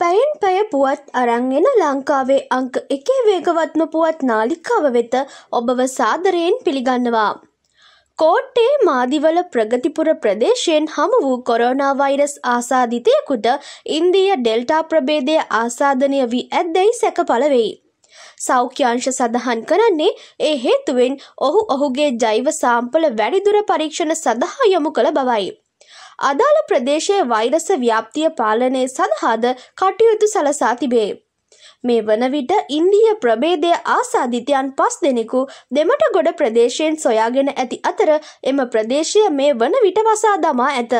පැයෙන් පැය පුවත් අරංගෙන ලංකාවේ අංක එකේ වේගවත්ම පුවත් නාලිකාව වෙත ඔබව සාදරයෙන් පිළිගන්නවා. කෝට්ටේ මාදිවල ප්‍රගතිපුර ප්‍රදේශයෙන් හමු වූ කොරෝනා වෛරස් ආසාධිතයකුට ඉන්දීය ඩෙල්ටා ප්‍රබේදය ආසාධනය වී ඇත්දැයි සැකඵල වෙයි. සෞඛ්‍යංශ සඳහන් කරන්නේ ඒ හේතුවෙන් ඔහු ඔහුගේ ජෛව සාම්පල වැඩිදුර පරීක්ෂණ සඳහා යොමු කළ බවයි. අදාළ ප්‍රදේශයේ වෛරස ව්‍යාප්තිය පාලනය සඳහාද කටයුතු සලසා තිබේ. මේ වන විට ඉන්දිය ප්‍රබේදය ආසාධිතයන් පස් දෙනෙකු දෙමට ගොඩ ප්‍රදේශයෙන් සොයාගෙන ඇති අතර එම ප්‍රදේශය මේ වන විට වසා දමා ඇත.